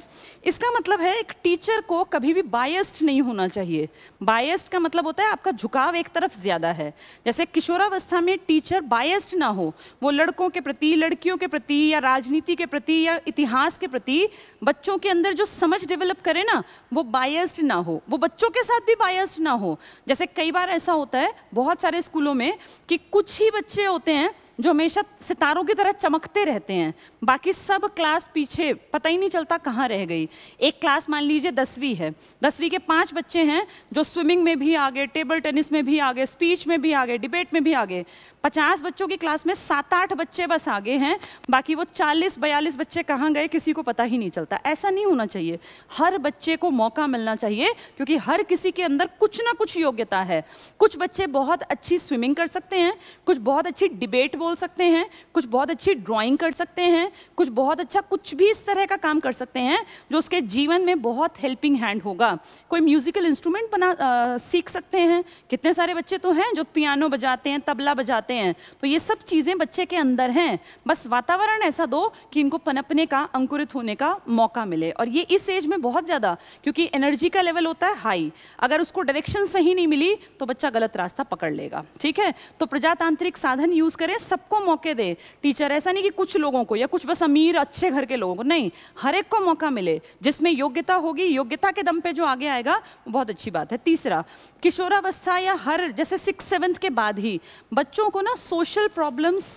इसका मतलब है एक टीचर को कभी भी बायस्ड नहीं होना चाहिए बायस्ड का मतलब होता है आपका झुकाव एक तरफ ज़्यादा है जैसे किशोरावस्था में टीचर बायस्ड ना हो वो लड़कों के प्रति लड़कियों के प्रति या राजनीति के प्रति या इतिहास के प्रति बच्चों के अंदर जो समझ डेवलप करे ना वो बायस्ड ना हो वो बच्चों के साथ भी बायस्ड ना हो जैसे कई बार ऐसा होता है बहुत सारे स्कूलों में कि कुछ ही बच्चे होते हैं जो हमेशा सितारों की तरह चमकते रहते हैं बाकी सब क्लास पीछे पता ही नहीं चलता कहाँ रह गई एक क्लास मान लीजिए दसवीं है दसवीं के पांच बच्चे हैं जो स्विमिंग में भी आगे टेबल टेनिस में भी आगे स्पीच में भी आगे डिबेट में भी आगे पचास बच्चों की क्लास में सात आठ बच्चे बस आगे हैं बाकी वो चालीस बयालीस बच्चे कहाँ गए किसी को पता ही नहीं चलता ऐसा नहीं होना चाहिए हर बच्चे को मौका मिलना चाहिए क्योंकि हर किसी के अंदर कुछ ना कुछ योग्यता है कुछ बच्चे बहुत अच्छी स्विमिंग कर सकते हैं कुछ बहुत अच्छी डिबेट बोल बोल सकते हैं कुछ बहुत अच्छी ड्राइंग कर सकते हैं कुछ बहुत अच्छा कुछ भी इस तरह का काम कर सकते हैं जो उसके जीवन में बहुत हेल्पिंग हैंड होगा कोई म्यूजिकल इंस्ट्रूमेंट बना आ, सीख सकते हैं कितने सारे बच्चे तो हैं जो पियानो बजाते हैं तबला बजाते हैं तो ये सब चीज़ें बच्चे के अंदर हैं बस वातावरण ऐसा दो कि इनको पनपने का अंकुरित होने का मौका मिले और ये इस एज में बहुत ज़्यादा क्योंकि एनर्जी का लेवल होता है हाई अगर उसको डायरेक्शन सही नहीं मिली तो बच्चा गलत रास्ता पकड़ लेगा ठीक है तो प्रजातांत्रिक साधन यूज़ करें सबको मौके दें टीचर ऐसा नहीं कि कुछ लोगों को या कुछ बस अमीर अच्छे घर के लोगों को नहीं हर एक को मौका मिले जिसमें योग्यता होगी योग्यता के दम पे जो आगे आएगा बहुत अच्छी बात है तीसरा किशोरावस्था या हर जैसे सिक्स सेवन्थ के बाद ही बच्चों को ना सोशल प्रॉब्लम्स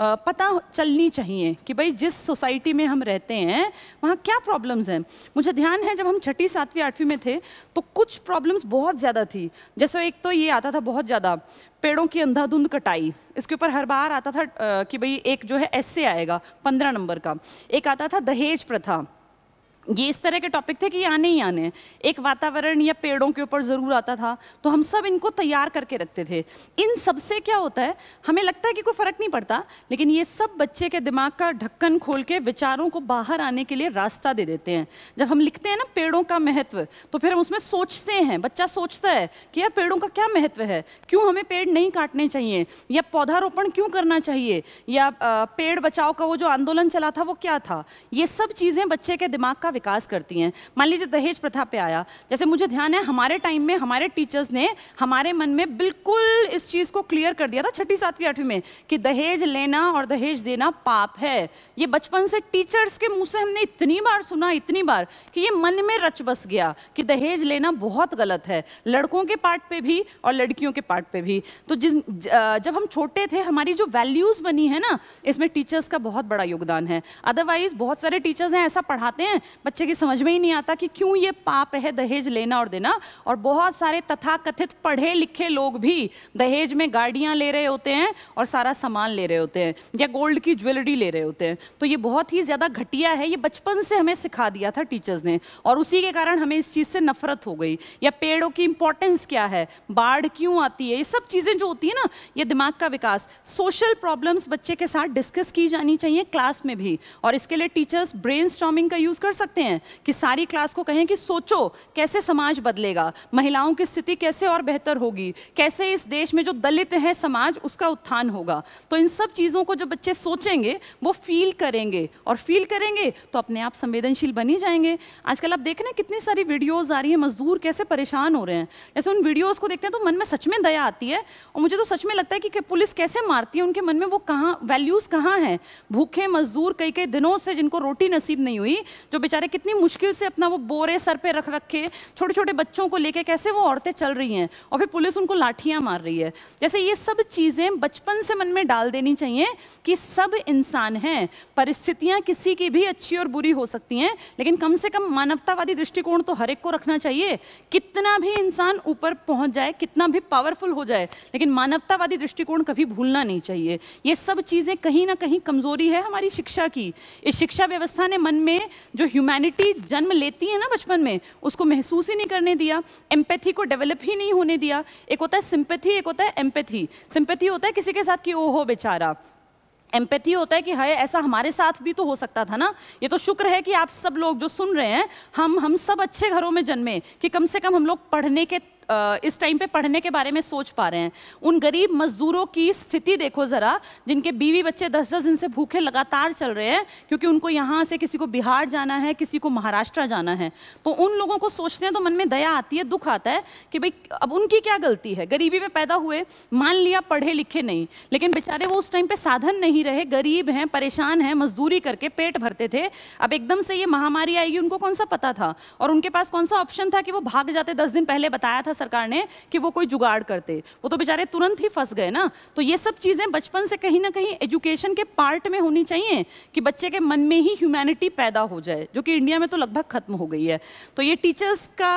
पता चलनी चाहिए कि भाई जिस सोसाइटी में हम रहते हैं वहाँ क्या प्रॉब्लम्स हैं मुझे ध्यान है जब हम छठी सातवीं आठवीं में थे तो कुछ प्रॉब्लम्स बहुत ज़्यादा थी जैसे एक तो ये आता था बहुत ज़्यादा पेड़ों की अंधाधुंध कटाई इसके ऊपर हर बार आता था कि भाई एक जो है एस आएगा पंद्रह नंबर का एक आता था दहेज प्रथा ये इस तरह के टॉपिक थे कि आने ही आने एक वातावरण या पेड़ों के ऊपर ज़रूर आता था तो हम सब इनको तैयार करके रखते थे इन सब से क्या होता है हमें लगता है कि कोई फ़र्क नहीं पड़ता लेकिन ये सब बच्चे के दिमाग का ढक्कन खोल के विचारों को बाहर आने के लिए रास्ता दे देते हैं जब हम लिखते हैं ना पेड़ों का महत्व तो फिर हम उसमें सोचते हैं बच्चा सोचता है कि यार पेड़ों का क्या महत्व है क्यों हमें पेड़ नहीं काटने चाहिए या पौधारोपण क्यों करना चाहिए या पेड़ बचाव का वो जो आंदोलन चला था वो क्या था ये सब चीज़ें बच्चे के दिमाग का विकास करती हैं मान लीजिए दहेज प्रथा पे आया जैसे मुझे ध्यान है हमारे टाइम में हमारे टीचर्स ने हमारे मन में बिल्कुल इस चीज़ को क्लियर कर दिया था छठी सातवीं आठवीं में कि दहेज लेना और दहेज देना पाप है ये बचपन से टीचर्स के मुँह से हमने इतनी बार सुना इतनी बार कि ये मन में रच बस गया कि दहेज लेना बहुत गलत है लड़कों के पार्ट पे भी और लड़कियों के पार्ट पे भी तो जिस जब हम छोटे थे हमारी जो वैल्यूज़ बनी है ना इसमें टीचर्स का बहुत बड़ा योगदान है अदरवाइज बहुत सारे टीचर्स हैं ऐसा पढ़ाते हैं बच्चे की समझ में ही नहीं आता कि क्यों ये पाप है दहेज लेना और देना और बहुत सारे तथाकथित पढ़े लिखे लोग भी दहेज में गाड़ियाँ ले रहे होते हैं और सारा सामान ले रहे होते हैं या गोल्ड की ज्वेलरी ले रहे होते हैं तो ये बहुत ही ज़्यादा घटिया है ये बचपन से हमें सिखा दिया था टीचर्स ने और उसी के कारण हमें इस चीज़ से नफरत हो गई या पेड़ों की इंपॉर्टेंस क्या है बाढ़ क्यों आती है ये सब चीज़ें जो होती है ना ये दिमाग का विकास सोशल प्रॉब्लम्स बच्चे के साथ डिस्कस की जानी चाहिए क्लास में भी और इसके लिए टीचर्स ब्रेन का यूज़ कर सकते सकते हैं कि सारी क्लास को कहें कि सोचो कैसे समाज बदलेगा महिलाओं की स्थिति कैसे और बेहतर होगी कैसे इस देश में जो दलित है समाज उसका उत्थान होगा तो इन सब चीज़ों को जब बच्चे सोचेंगे वो फील करेंगे और फील करेंगे तो अपने आप संवेदनशील बन ही जाएंगे आजकल आप देख रहे हैं कितनी सारी वीडियोज़ आ रही हैं मजदूर कैसे परेशान हो रहे हैं जैसे उन वीडियोज़ को देखते हैं तो मन में सच में दया आती है और मुझे तो सच में लगता है कि पुलिस कैसे मारती है उनके मन में वो कहाँ वैल्यूज़ कहाँ हैं भूखे मजदूर कई कई दिनों से जिनको रोटी नसीब नहीं हुई जो बेचारे बेचारे कितनी मुश्किल से अपना वो बोरे सर पे रख रखे छोटे छोटे बच्चों को लेके कैसे वो औरतें चल रही हैं और फिर पुलिस उनको लाठियां मार रही है जैसे ये सब चीज़ें बचपन से मन में डाल देनी चाहिए कि सब इंसान हैं परिस्थितियाँ किसी की भी अच्छी और बुरी हो सकती हैं लेकिन कम से कम मानवतावादी दृष्टिकोण तो हर एक को रखना चाहिए कितना भी इंसान ऊपर पहुँच जाए कितना भी पावरफुल हो जाए लेकिन मानवतावादी दृष्टिकोण कभी भूलना नहीं चाहिए ये सब चीज़ें कहीं ना कहीं कमज़ोरी है हमारी शिक्षा की इस शिक्षा व्यवस्था ने मन में जो ह्यूमन ह्यूमैनिटी जन्म लेती है ना बचपन में उसको महसूस ही नहीं करने दिया एम्पैथी को डेवलप ही नहीं होने दिया एक होता है सिंपैथी एक होता है एम्पैथी सिंपैथी होता है किसी के साथ कि ओ हो बेचारा एम्पैथी होता है कि हाय ऐसा हमारे साथ भी तो हो सकता था ना ये तो शुक्र है कि आप सब लोग जो सुन रहे हैं हम हम सब अच्छे घरों में जन्मे कि कम से कम हम लोग पढ़ने के इस टाइम पे पढ़ने के बारे में सोच पा रहे हैं उन गरीब मजदूरों की स्थिति देखो ज़रा जिनके बीवी बच्चे दस दस दिन से भूखे लगातार चल रहे हैं क्योंकि उनको यहाँ से किसी को बिहार जाना है किसी को महाराष्ट्र जाना है तो उन लोगों को सोचते हैं तो मन में दया आती है दुख आता है कि भाई अब उनकी क्या गलती है गरीबी में पैदा हुए मान लिया पढ़े लिखे नहीं लेकिन बेचारे वो उस टाइम पर साधन नहीं रहे गरीब हैं परेशान हैं मजदूरी करके पेट भरते थे अब एकदम से ये महामारी आएगी उनको कौन सा पता था और उनके पास कौन सा ऑप्शन था कि वो भाग जाते दस दिन पहले बताया था सरकार ने कि वो कोई जुगाड़ करते वो तो बेचारे तुरंत ही फंस गए ना तो ये सब चीज़ें बचपन से कहीं ना कहीं एजुकेशन के पार्ट में होनी चाहिए कि बच्चे के मन में ही ह्यूमैनिटी पैदा हो जाए जो कि इंडिया में तो लगभग खत्म हो गई है तो ये टीचर्स का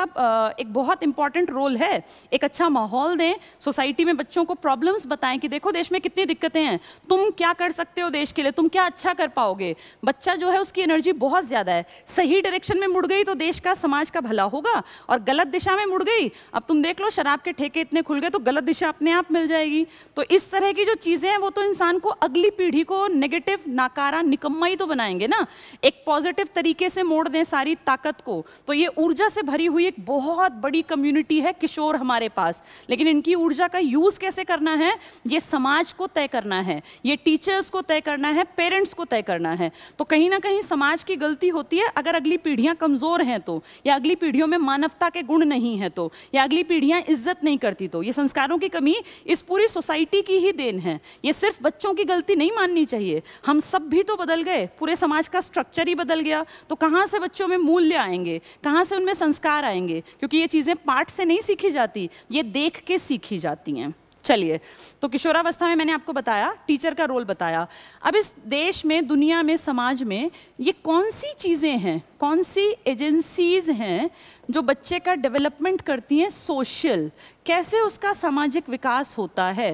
एक बहुत इंपॉर्टेंट रोल है एक अच्छा माहौल दें सोसाइटी में बच्चों को प्रॉब्लम्स बताएं कि देखो देश में कितनी दिक्कतें हैं तुम क्या कर सकते हो देश के लिए तुम क्या अच्छा कर पाओगे बच्चा जो है उसकी एनर्जी बहुत ज़्यादा है सही डायरेक्शन में मुड़ गई तो देश का समाज का भला होगा और गलत दिशा में मुड़ गई अब तुम देख लो शराब के ठेके इतने खुल गए तो गलत दिशा अपने आप मिल जाएगी तो इस तरह की जो चीज़ें हैं वो तो इंसान को अगली पीढ़ी को नेगेटिव नाकारा निकम्मा ही तो बनाएंगे ना एक पॉजिटिव तरीके से मोड़ दें सारी ताकत को तो ये ऊर्जा से भरी हुई एक बहुत बड़ी कम्युनिटी है किशोर हमारे पास लेकिन इनकी ऊर्जा का यूज़ कैसे करना है ये समाज को तय करना है ये टीचर्स को तय करना है पेरेंट्स को तय करना है तो कहीं ना कहीं समाज की गलती होती है अगर अगली पीढ़ियाँ कमज़ोर हैं तो या अगली पीढ़ियों में मानवता के गुण नहीं है तो या अगली अगली पीढ़ियाँ इज्जत नहीं करती तो ये संस्कारों की कमी इस पूरी सोसाइटी की ही देन है ये सिर्फ बच्चों की गलती नहीं माननी चाहिए हम सब भी तो बदल गए पूरे समाज का स्ट्रक्चर ही बदल गया तो कहाँ से बच्चों में मूल्य आएंगे कहाँ से उनमें संस्कार आएंगे क्योंकि ये चीज़ें पाठ से नहीं सीखी जाती ये देख के सीखी जाती हैं चलिए तो किशोरावस्था में मैंने आपको बताया टीचर का रोल बताया अब इस देश में दुनिया में समाज में ये कौन सी चीज़ें हैं कौन सी एजेंसीज हैं जो बच्चे का डेवलपमेंट करती हैं सोशल कैसे उसका सामाजिक विकास होता है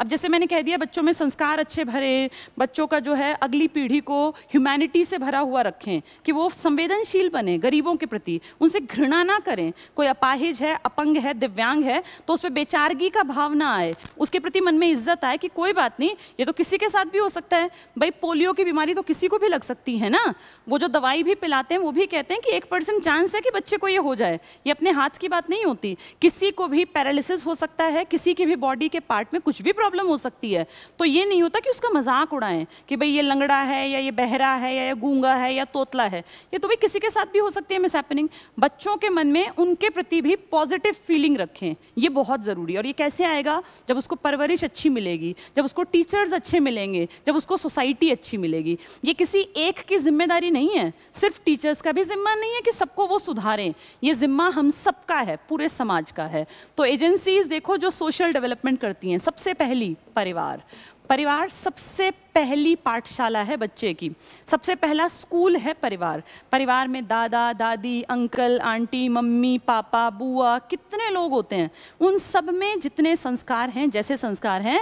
अब जैसे मैंने कह दिया बच्चों में संस्कार अच्छे भरे बच्चों का जो है अगली पीढ़ी को ह्यूमैनिटी से भरा हुआ रखें कि वो संवेदनशील बने गरीबों के प्रति उनसे घृणा ना करें कोई अपाहिज है अपंग है दिव्यांग है तो उस पर बेचारगी का भाव ना आए उसके प्रति मन में इज्जत आए कि कोई बात नहीं ये तो किसी के साथ भी हो सकता है भाई पोलियो की बीमारी तो किसी को भी लग सकती है ना वो जो दवाई भी पिलाते हैं वो भी कहते हैं कि एक परसेंट चांस है कि बच्चे को ये हो जाए जाए ये अपने हाथ की बात नहीं होती किसी को भी पैरालिसिस हो सकता है किसी की भी बॉडी के पार्ट में कुछ भी प्रॉब्लम हो सकती है तो ये नहीं होता कि उसका मजाक उड़ाएं कि भाई ये लंगड़ा है या ये बहरा है या ये गूंगा है या तोतला है ये तो भाई किसी के साथ भी हो सकती है मिस हैपनिंग बच्चों के मन में उनके प्रति भी पॉजिटिव फीलिंग रखें ये बहुत ज़रूरी है और ये कैसे आएगा जब उसको परवरिश अच्छी मिलेगी जब उसको टीचर्स अच्छे मिलेंगे जब उसको सोसाइटी अच्छी मिलेगी ये किसी एक की जिम्मेदारी नहीं है सिर्फ टीचर्स का भी जिम्मा नहीं है कि सबको वो सुधारें ये ये ज़िम्मा हम सबका है पूरे समाज का है तो एजेंसीज देखो जो सोशल डेवलपमेंट करती हैं सबसे पहली परिवार परिवार सबसे पहली पाठशाला है बच्चे की सबसे पहला स्कूल है परिवार परिवार में दादा दादी अंकल आंटी मम्मी पापा बुआ कितने लोग होते हैं उन सब में जितने संस्कार हैं जैसे संस्कार हैं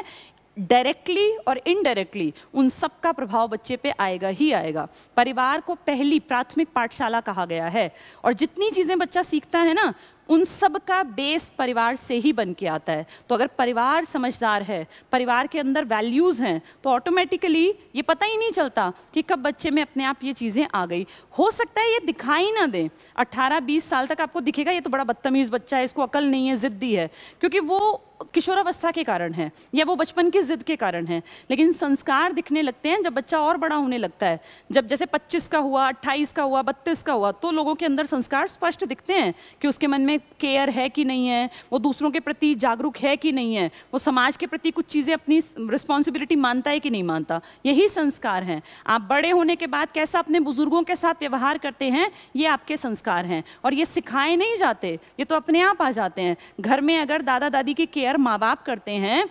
डायरेक्टली और इनडायरेक्टली उन सब का प्रभाव बच्चे पे आएगा ही आएगा परिवार को पहली प्राथमिक पाठशाला कहा गया है और जितनी चीज़ें बच्चा सीखता है ना उन सब का बेस परिवार से ही बन के आता है तो अगर परिवार समझदार है परिवार के अंदर वैल्यूज़ हैं तो ऑटोमेटिकली ये पता ही नहीं चलता कि कब बच्चे में अपने आप ये चीज़ें आ गई हो सकता है ये दिखाई ना दें 18-20 साल तक आपको दिखेगा ये तो बड़ा बदतमीज़ बच्चा है इसको अकल नहीं है ज़िद्दी है क्योंकि वो किशोरावस्था के कारण है या वो बचपन की ज़िद के कारण है लेकिन संस्कार दिखने लगते हैं जब बच्चा और बड़ा होने लगता है जब जैसे 25 का हुआ 28 का हुआ 32 का हुआ तो लोगों के अंदर संस्कार स्पष्ट दिखते हैं कि उसके मन में केयर है कि नहीं है वो दूसरों के प्रति जागरूक है कि नहीं है वो समाज के प्रति कुछ चीज़ें अपनी रिस्पॉन्सिबिलिटी मानता है कि नहीं मानता यही संस्कार हैं आप बड़े होने के बाद कैसा अपने बुजुर्गों के साथ व्यवहार करते हैं ये आपके संस्कार हैं और ये सिखाए नहीं जाते ये तो अपने आप आ जाते हैं घर में अगर दादा दादी की केयर माँ बाप करते हैं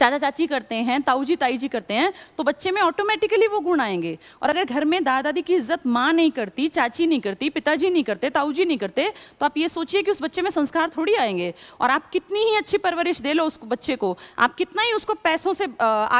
चाचा चाची करते हैं ताऊ जी ताई जी करते हैं तो बच्चे में ऑटोमेटिकली वो गुण आएंगे और अगर घर में दादा दादी की इज्जत माँ नहीं करती चाची नहीं करती पिताजी नहीं करते ताऊ जी नहीं करते तो आप ये सोचिए कि उस बच्चे में संस्कार थोड़ी आएंगे और आप कितनी ही अच्छी परवरिश दे लो उस बच्चे को आप कितना ही उसको पैसों से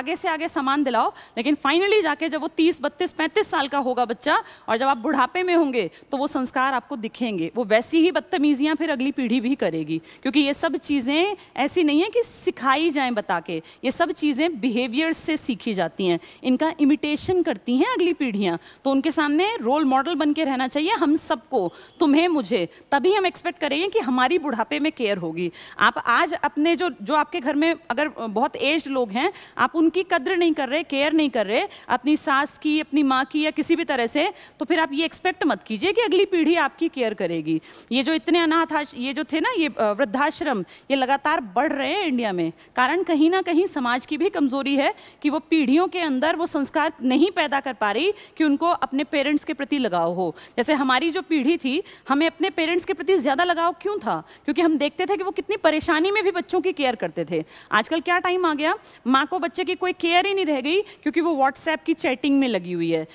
आगे से आगे सामान दिलाओ लेकिन फाइनली जाके जब वो तीस बत्तीस पैंतीस साल का होगा बच्चा और जब आप बुढ़ापे में होंगे तो वो संस्कार आपको दिखेंगे वो वैसी ही बदतमीजियाँ फिर अगली पीढ़ी भी करेगी क्योंकि ये सब चीज़ें ऐसी नहीं है कि सिखाई जाएं बता के ये सब चीज़ें बिहेवियर से सीखी जाती हैं इनका इमिटेशन करती हैं अगली पीढ़ियाँ तो उनके सामने रोल मॉडल बन के रहना चाहिए हम सबको तुम्हें मुझे तभी हम एक्सपेक्ट करेंगे कि हमारी बुढ़ापे में केयर होगी आप आज अपने जो जो आपके घर में अगर बहुत एज लोग हैं आप उनकी कद्र नहीं कर रहे केयर नहीं कर रहे अपनी सास की अपनी माँ की या किसी भी तरह से तो फिर आप ये एक्सपेक्ट मत कीजिए कि अगली पीढ़ी आपकी केयर करेगी ये जो इतने अनाथ ये जो थे ना ये वृद्धाश्रम ये लगातार बढ़ रहे हैं इंडिया में कारण कहीं ना कहीं समाज की भी कमज़ोरी है कि वो पीढ़ियों के अंदर वो संस्कार नहीं पैदा कर पा रही कि उनको अपने पेरेंट्स के प्रति लगाव हो जैसे हमारी जो पीढ़ी थी हमें अपने पेरेंट्स के प्रति ज़्यादा लगाव क्यों था क्योंकि हम देखते थे कि वो कितनी परेशानी में भी बच्चों की केयर करते थे आजकल क्या टाइम आ गया माँ को बच्चे की कोई केयर ही नहीं रह गई क्योंकि वो व्हाट्सएप की चैटिंग में लगी हुई है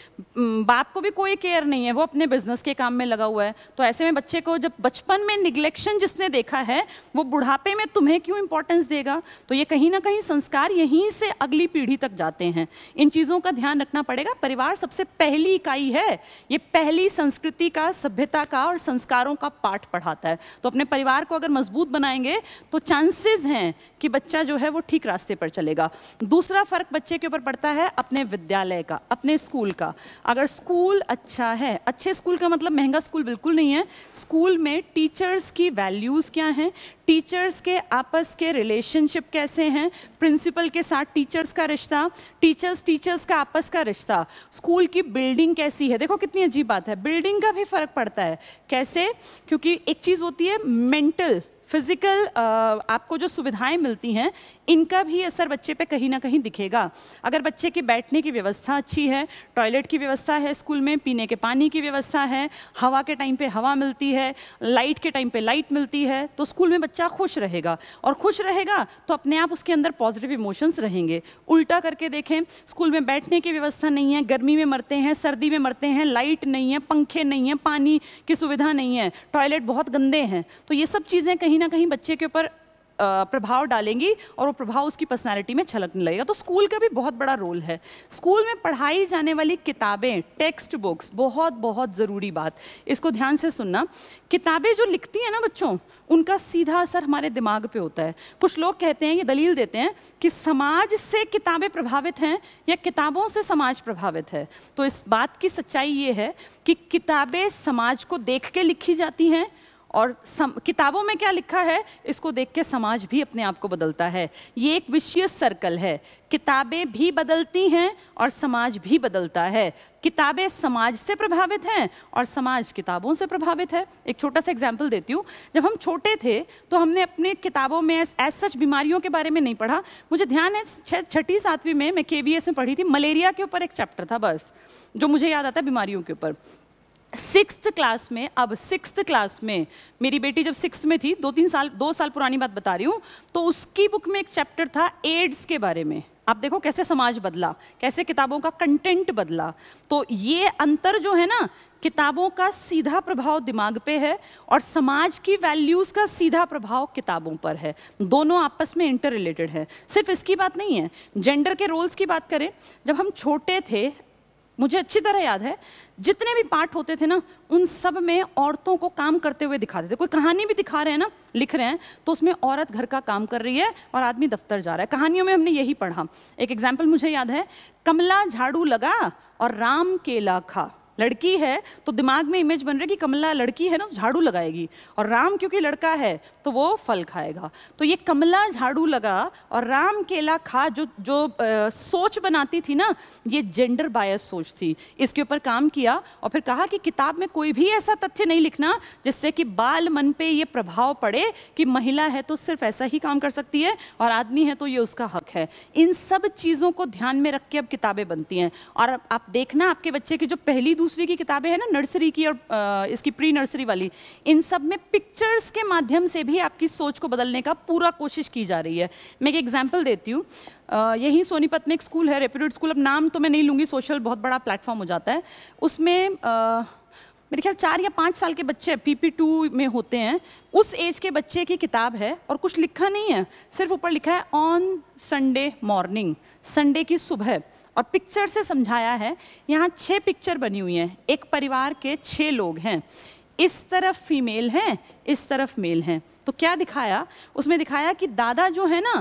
बाप को भी कोई केयर नहीं है वो अपने बिजनेस के काम में लगा हुआ है तो ऐसे में बच्चे को जब बचपन में निग्लेक्शन जिसने देखा है वो बुढ़ापे में तुम्हें क्यों इंपॉर्टेंस देगा तो ये कहीं ना कहीं संस्कार यहीं से अगली पीढ़ी तक जाते हैं इन चीज़ों का ध्यान रखना पड़ेगा परिवार सबसे पहली इकाई है ये पहली संस्कृति का सभ्यता का और संस्कारों का पाठ पढ़ाता है तो अपने परिवार को अगर मजबूत बनाएंगे तो चांसेस हैं कि बच्चा जो है वो ठीक रास्ते पर चलेगा दूसरा फ़र्क बच्चे के ऊपर पड़ता है अपने विद्यालय का अपने स्कूल का अगर स्कूल अच्छा है अच्छे स्कूल का मतलब महंगा स्कूल बिल्कुल नहीं है स्कूल में टीचर्स की वैल्यूज़ क्या हैं टीचर्स के आपस के रिलेशनशिप कैसे हैं प्रिंसिपल के साथ टीचर्स का रिश्ता टीचर्स टीचर्स का आपस का रिश्ता स्कूल की बिल्डिंग कैसी है देखो कितनी अजीब बात है बिल्डिंग का भी फर्क पड़ता है कैसे क्योंकि एक चीज़ होती है मेंटल फिज़िकल uh, आपको जो सुविधाएं मिलती हैं इनका भी असर बच्चे पे कहीं ना कहीं दिखेगा अगर बच्चे की बैठने की व्यवस्था अच्छी है टॉयलेट की व्यवस्था है स्कूल में पीने के पानी की व्यवस्था है हवा के टाइम पे हवा मिलती है लाइट के टाइम पे लाइट मिलती है तो स्कूल में बच्चा खुश रहेगा और खुश रहेगा तो अपने आप उसके अंदर पॉजिटिव इमोशंस रहेंगे उल्टा करके देखें स्कूल में बैठने की व्यवस्था नहीं है गर्मी में मरते हैं सर्दी में मरते हैं लाइट नहीं है पंखे नहीं है पानी की सुविधा नहीं है टॉयलेट बहुत गंदे हैं तो ये सब चीज़ें कहीं ना ना कहीं बच्चे के ऊपर प्रभाव डालेंगी और वो प्रभाव उसकी पर्सनालिटी में छलकने लगेगा तो स्कूल का भी बहुत बड़ा रोल है स्कूल में पढ़ाई जाने वाली किताबें टेक्स्ट बुक्स बहुत बहुत ज़रूरी बात इसको ध्यान से सुनना किताबें जो लिखती हैं ना बच्चों उनका सीधा असर हमारे दिमाग पे होता है कुछ लोग कहते हैं ये दलील देते हैं कि समाज से किताबें प्रभावित हैं या किताबों से समाज प्रभावित है तो इस बात की सच्चाई ये है कि किताबें समाज को देख के लिखी जाती हैं और सम, किताबों में क्या लिखा है इसको देख के समाज भी अपने आप को बदलता है ये एक विशेष सर्कल है किताबें भी बदलती हैं और समाज भी बदलता है किताबें समाज से प्रभावित हैं और समाज किताबों से प्रभावित है एक छोटा सा एग्जाम्पल देती हूँ जब हम छोटे थे तो हमने अपने किताबों में ऐस सच बीमारियों के बारे में नहीं पढ़ा मुझे ध्यान है छठी सातवीं में मैं के में पढ़ी थी मलेरिया के ऊपर एक चैप्टर था बस जो मुझे याद आता है बीमारियों के ऊपर सिक्स क्लास में अब सिक्स क्लास में मेरी बेटी जब सिक्स में थी दो तीन साल दो साल पुरानी बात बता रही हूँ तो उसकी बुक में एक चैप्टर था एड्स के बारे में आप देखो कैसे समाज बदला कैसे किताबों का कंटेंट बदला तो ये अंतर जो है ना किताबों का सीधा प्रभाव दिमाग पे है और समाज की वैल्यूज़ का सीधा प्रभाव किताबों पर है दोनों आपस में इंटर रिलेटेड है सिर्फ इसकी बात नहीं है जेंडर के रोल्स की बात करें जब हम छोटे थे मुझे अच्छी तरह याद है जितने भी पार्ट होते थे ना उन सब में औरतों को काम करते हुए दिखाते थे कोई कहानी भी दिखा रहे हैं ना लिख रहे हैं तो उसमें औरत घर का काम कर रही है और आदमी दफ्तर जा रहा है कहानियों में हमने यही पढ़ा एक एग्जाम्पल मुझे याद है कमला झाड़ू लगा और राम केला खा लड़की है तो दिमाग में इमेज बन रही कि कमला लड़की है ना तो झाड़ू लगाएगी और राम क्योंकि लड़का है तो वो फल खाएगा तो ये कमला झाड़ू लगा और राम केला खा जो जो आ, सोच बनाती थी ना ये जेंडर बायस सोच थी इसके ऊपर काम किया और फिर कहा कि किताब में कोई भी ऐसा तथ्य नहीं लिखना जिससे कि बाल मन पे ये प्रभाव पड़े कि महिला है तो सिर्फ ऐसा ही काम कर सकती है और आदमी है तो ये उसका हक है इन सब चीज़ों को ध्यान में रख के अब किताबें बनती हैं और आप देखना आपके बच्चे की जो पहली दूसरी की किताबें हैं ना नर्सरी की और इसकी प्री नर्सरी वाली इन सब में पिक्चर्स के माध्यम से भी आपकी सोच को बदलने का पूरा कोशिश की जा रही है मैं एक एग्जाम्पल देती हूँ यही सोनीपत में एक स्कूल है रेप्यूटेड स्कूल अब नाम तो मैं नहीं लूँगी सोशल बहुत बड़ा प्लेटफॉर्म हो जाता है उसमें मेरे ख्याल चार या पाँच साल के बच्चे पी टू में होते हैं उस एज के बच्चे की किताब है और कुछ लिखा नहीं है सिर्फ ऊपर लिखा है ऑन संडे मॉर्निंग संडे की सुबह और पिक्चर से समझाया है यहाँ छः पिक्चर बनी हुई हैं एक परिवार के छः लोग हैं इस तरफ फीमेल हैं इस तरफ मेल हैं तो क्या दिखाया उसमें दिखाया कि दादा जो है ना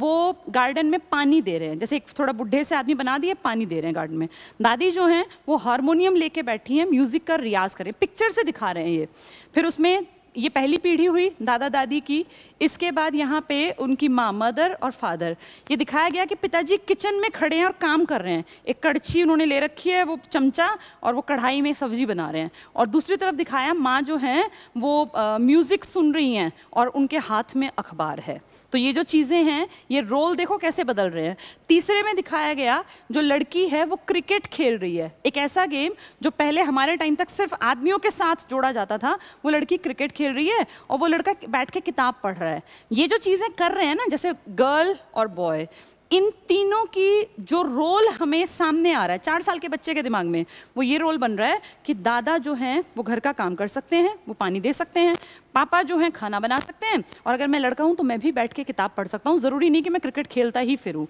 वो गार्डन में पानी दे रहे हैं जैसे एक थोड़ा बुढ़े से आदमी बना दिए पानी दे रहे हैं गार्डन में दादी जो हैं वो हारमोनियम लेके बैठी हैं म्यूज़िक का रियाज करें पिक्चर से दिखा रहे हैं ये फिर उसमें ये पहली पीढ़ी हुई दादा दादी की इसके बाद यहाँ पे उनकी माँ मदर और फादर ये दिखाया गया कि पिताजी किचन में खड़े हैं और काम कर रहे हैं एक कड़छी उन्होंने ले रखी है वो चमचा और वो कढ़ाई में सब्जी बना रहे हैं और दूसरी तरफ दिखाया माँ जो हैं वो म्यूज़िक सुन रही हैं और उनके हाथ में अखबार है तो ये जो चीज़ें हैं ये रोल देखो कैसे बदल रहे हैं तीसरे में दिखाया गया जो लड़की है वो क्रिकेट खेल रही है एक ऐसा गेम जो पहले हमारे टाइम तक सिर्फ आदमियों के साथ जोड़ा जाता था वो लड़की क्रिकेट खेल रही है और वो लड़का बैठ के किताब पढ़ रहा है ये जो चीज़ें कर रहे हैं ना जैसे गर्ल और बॉय इन तीनों की जो रोल हमें सामने आ रहा है चार साल के बच्चे के दिमाग में वो ये रोल बन रहा है कि दादा जो हैं वो घर का काम कर सकते हैं वो पानी दे सकते हैं पापा जो हैं खाना बना सकते हैं और अगर मैं लड़का हूँ तो मैं भी बैठ के किताब पढ़ सकता हूँ ज़रूरी नहीं कि मैं क्रिकेट खेलता ही फिरूँ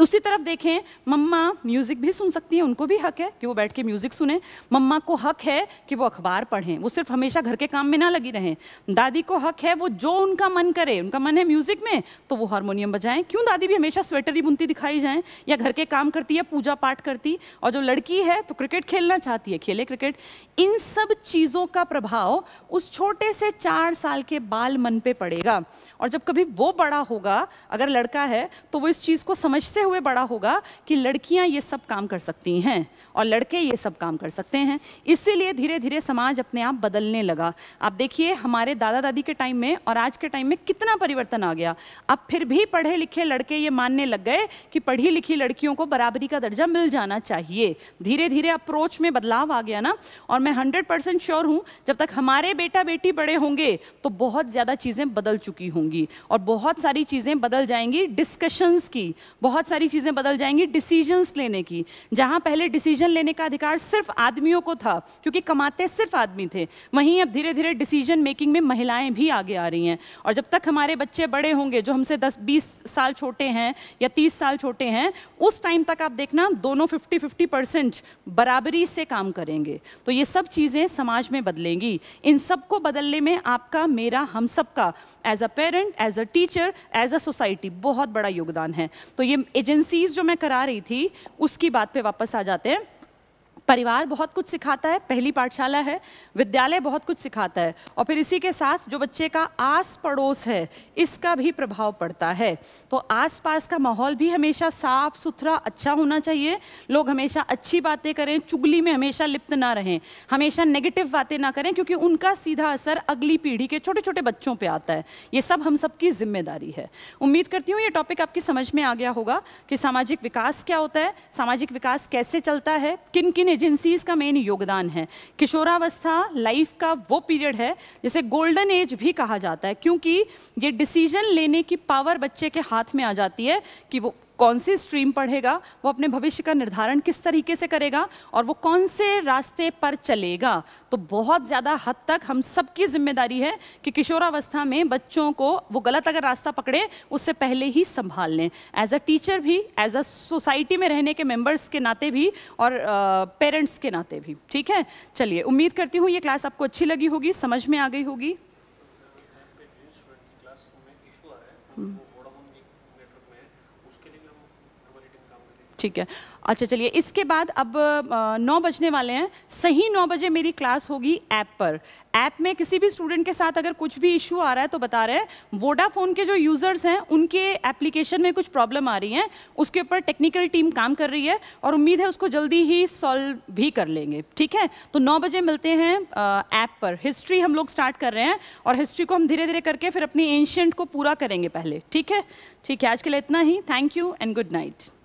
उसी तरफ देखें मम्मा म्यूज़िक भी सुन सकती हैं उनको भी हक है कि वो बैठ के म्यूज़िक सुने मम्मा को हक है कि वो अखबार पढ़ें वो सिर्फ हमेशा घर के काम में ना लगी रहें दादी को हक है वो जो उनका मन करे उनका मन है म्यूज़िक में तो वो हारमोनियम बजाएं क्यों दादी भी हमेशा स्वेटर ही बुनती दिखाई जाएँ या घर के काम करती है पूजा पाठ करती और जो लड़की है तो क्रिकेट खेलना चाहती है खेले क्रिकेट इन सब चीज़ों का प्रभाव उस छोटे से चार साल के बाल मन पर पड़ेगा और जब कभी वो बड़ा होगा अगर लड़का है तो वो इस चीज़ को समझ सोचते हुए बड़ा होगा कि लड़कियां ये सब काम कर सकती हैं और लड़के ये सब काम कर सकते हैं इसीलिए धीरे धीरे समाज अपने आप बदलने लगा आप देखिए हमारे दादा दादी के टाइम में और आज के टाइम में कितना परिवर्तन आ गया अब फिर भी पढ़े लिखे लड़के ये मानने लग गए कि पढ़ी लिखी लड़कियों को बराबरी का दर्जा मिल जाना चाहिए धीरे धीरे अप्रोच में बदलाव आ गया ना और मैं हंड्रेड परसेंट श्योर हूँ जब तक हमारे बेटा बेटी बड़े होंगे तो बहुत ज़्यादा चीज़ें बदल चुकी होंगी और बहुत सारी चीज़ें बदल जाएंगी डिस्कशंस की बहुत बहुत सारी चीज़ें बदल जाएंगी डिसीजंस लेने की जहां पहले डिसीजन लेने का अधिकार सिर्फ आदमियों को था क्योंकि कमाते सिर्फ आदमी थे वहीं अब धीरे धीरे डिसीजन मेकिंग में महिलाएं भी आगे आ रही हैं और जब तक हमारे बच्चे बड़े होंगे जो हमसे दस बीस साल छोटे हैं या तीस साल छोटे हैं उस टाइम तक आप देखना दोनों फिफ्टी फिफ्टी परसेंट बराबरी से काम करेंगे तो ये सब चीज़ें समाज में बदलेंगी इन सबको बदलने में आपका मेरा हम सबका as a parent as a teacher as a society बहुत बड़ा योगदान है तो ये एजेंसीज जो मैं करा रही थी उसकी बात पे वापस आ जाते हैं परिवार बहुत कुछ सिखाता है पहली पाठशाला है विद्यालय बहुत कुछ सिखाता है और फिर इसी के साथ जो बच्चे का आस पड़ोस है इसका भी प्रभाव पड़ता है तो आसपास का माहौल भी हमेशा साफ सुथरा अच्छा होना चाहिए लोग हमेशा अच्छी बातें करें चुगली में हमेशा लिप्त ना रहें हमेशा नेगेटिव बातें ना करें क्योंकि उनका सीधा असर अगली पीढ़ी के छोटे छोटे बच्चों पर आता है ये सब हम सबकी जिम्मेदारी है उम्मीद करती हूँ ये टॉपिक आपकी समझ में आ गया होगा कि सामाजिक विकास क्या होता है सामाजिक विकास कैसे चलता है किन किन एजेंसीज का मेन योगदान है किशोरावस्था लाइफ का वो पीरियड है जिसे गोल्डन एज भी कहा जाता है क्योंकि ये डिसीजन लेने की पावर बच्चे के हाथ में आ जाती है कि वो कौन सी स्ट्रीम पढ़ेगा वो अपने भविष्य का निर्धारण किस तरीके से करेगा और वो कौन से रास्ते पर चलेगा तो बहुत ज़्यादा हद तक हम सबकी जिम्मेदारी है कि किशोरावस्था में बच्चों को वो गलत अगर रास्ता पकड़े उससे पहले ही संभाल लें एज अ टीचर भी एज अ सोसाइटी में रहने के मेम्बर्स के नाते भी और पेरेंट्स uh, के नाते भी ठीक है चलिए उम्मीद करती हूँ ये क्लास आपको अच्छी लगी होगी समझ में आ गई होगी ठीक है अच्छा चलिए इसके बाद अब नौ बजने वाले हैं सही नौ बजे मेरी क्लास होगी ऐप पर ऐप में किसी भी स्टूडेंट के साथ अगर कुछ भी इशू आ रहा है तो बता रहे हैं वोडाफोन के जो यूज़र्स हैं उनके एप्लीकेशन में कुछ प्रॉब्लम आ रही हैं उसके ऊपर टेक्निकल टीम काम कर रही है और उम्मीद है उसको जल्दी ही सॉल्व भी कर लेंगे ठीक है तो नौ बजे मिलते हैं ऐप पर हिस्ट्री हम लोग स्टार्ट कर रहे हैं और हिस्ट्री को हम धीरे धीरे करके फिर अपनी एंशियंट को पूरा करेंगे पहले ठीक है ठीक है आज के लिए इतना ही thank you and good night